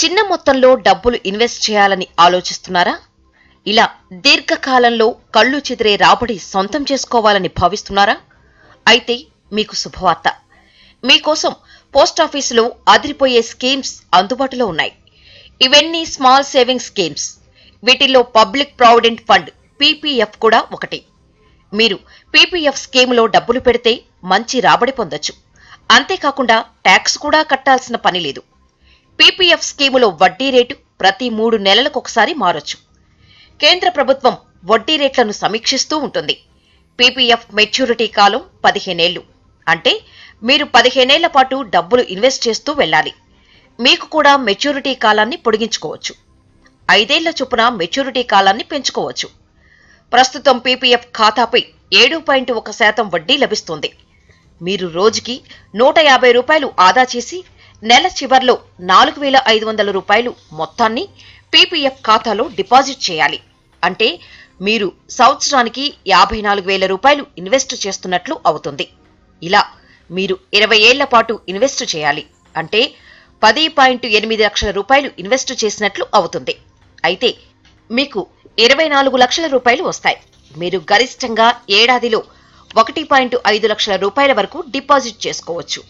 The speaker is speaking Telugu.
చిన్న మొత్తంలో డబ్బులు ఇన్వెస్ట్ చేయాలని ఆలోచిస్తున్నారా ఇలా దీర్ఘకాలంలో కళ్ళు చెదిరే రాబడి సొంతం చేసుకోవాలని భావిస్తున్నారా అయితే మీకు శుభవార్త మీకోసం పోస్టాఫీసులో అదిరిపోయే స్కీమ్స్ అందుబాటులో ఉన్నాయి ఇవన్నీ స్మాల్ సేవింగ్ స్కీమ్స్ వీటిల్లో పబ్లిక్ ప్రావిడెంట్ ఫండ్ పీపీఎఫ్ కూడా ఒకటి మీరు పీపీఎఫ్ స్కీమ్లో డబ్బులు పెడితే మంచి రాబడి పొందొచ్చు అంతేకాకుండా ట్యాక్స్ కూడా కట్టాల్సిన పని లేదు పీపీఎఫ్ స్కీములో వడ్డీ రేటు ప్రతి మూడు నెలలకు ఒకసారి మారొచ్చు కేంద్ర ప్రభుత్వం వడ్డీ రేట్లను సమీక్షిస్తూ ఉంటుంది పీపీఎఫ్ మెచ్యూరిటీ కాలం పదిహేనేళ్లు అంటే మీరు పదిహేనేళ్ల పాటు డబ్బులు ఇన్వెస్ట్ చేస్తూ వెళ్ళాలి మీకు కూడా మెచ్యూరిటీ కాలాన్ని పొడిగించుకోవచ్చు ఐదేళ్ల చొప్పున మెచ్యూరిటీ కాలాన్ని పెంచుకోవచ్చు ప్రస్తుతం పీపీఎఫ్ ఖాతాపై ఏడు పాయింట్ ఒక శాతం వడ్డీ లభిస్తుంది మీరు రోజుకి నూట యాభై రూపాయలు ఆదా చేసి నెల చివర్లో నాలుగు వేల ఐదు వందల రూపాయలు మొత్తాన్ని పీపీఎఫ్ ఖాతాలో డిపాజిట్ చేయాలి అంటే మీరు సంవత్సరానికి యాభై నాలుగు వేల రూపాయలు ఇన్వెస్ట్ చేస్తున్నట్లు అవుతుంది ఇలా మీరు ఇరవై ఏళ్ల పాటు ఇన్వెస్ట్ చేయాలి అంటే పది పాయింట్ ఎనిమిది లక్షల రూపాయలు ఇన్వెస్ట్ చేసినట్లు అవుతుంది అయితే మీకు ఇరవై నాలుగు లక్షల రూపాయలు వస్తాయి మీరు గరిష్టంగా ఏడాదిలో ఒకటి పాయింట్ ఐదు లక్షల రూపాయల వరకు డిపాజిట్ చేసుకోవచ్చు